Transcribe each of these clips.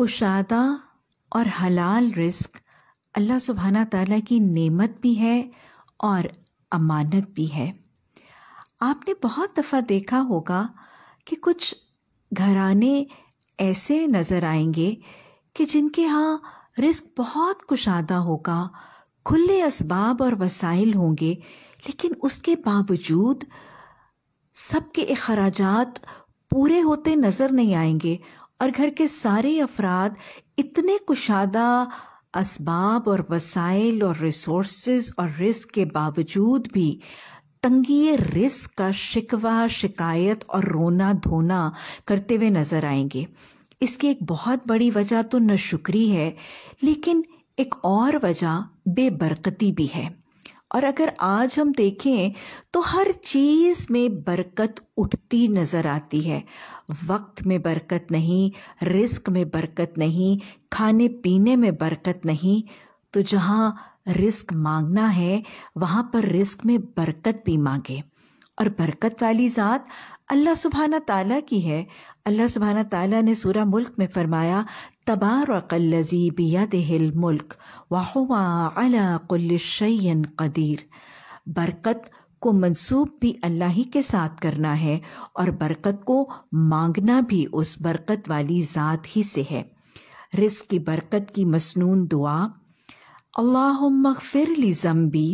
कुशादा और हलाल रिस्क अल्लाह सुबहाना ताला की नेमत भी है और अमानत भी है आपने बहुत दफ़ा देखा होगा कि कुछ घराने ऐसे नज़र आएंगे कि जिनके यहाँ रिस्क बहुत कुशादा होगा खुले इसबाब और वसाइल होंगे लेकिन उसके बावजूद सबके अखराज पूरे होते नज़र नहीं आएंगे और घर के सारे अफराद इतने कुशादा इसबाब और वसाइल और रिसोर्स और रिस्क के बावजूद भी तंगी रिस्क का शिकवा शिकायत और रोना धोना करते हुए नज़र आएंगे इसकी एक बहुत बड़ी वजह तो नशुक्री है लेकिन एक और वजह बेबरकती भी है और अगर आज हम देखें तो हर चीज़ में बरकत उठती नज़र आती है वक्त में बरकत नहीं रिस्क में बरकत नहीं खाने पीने में बरकत नहीं तो जहाँ रिस्क मांगना है वहाँ पर रिस्क में बरकत भी मांगे और बरकत वाली ज़ात अल्लाह सुबहाना ताला की है अल्लाह सुबहाना ताला ने सूरा मुल्क में फरमाया तबारकल्लजी दिल मुल्क वाहुआ अला कुल्लशन कदीर बरकत को मंसूब भी अल्लाह ही के साथ करना है और बरकत को मांगना भी उस बरकत वाली ज़ात ही से है रिस्क की बरकत की मसनून दुआ अल्लाह मगफिर ली जम्बी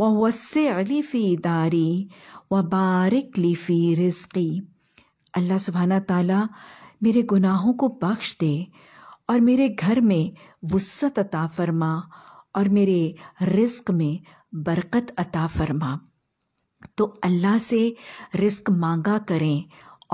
वसेली फ़ी दारी व ली फ़ी रिज़्क़ी अल्लाह सुबहाना ताला मेरे गुनाहों को बख्श दे और मेरे घर में वसत अता फरमा और मेरे रिस्क में बरकत अता फरमा तो अल्लाह से रिस्क मांगा करें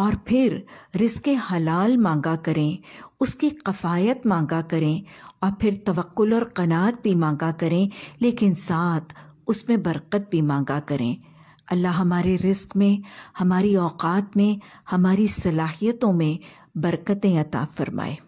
और फिर रिस्क हलाल मांगा करें उसकी कफ़ायत मांगा करें और फिर तवक्ल और कनात भी मांगा करें लेकिन साथ उसमें बरकत भी मांगा करें अल्लाह हमारे रिस्क में हमारी औकात में हमारी सलाहियतों में बरकतें अता फरमाए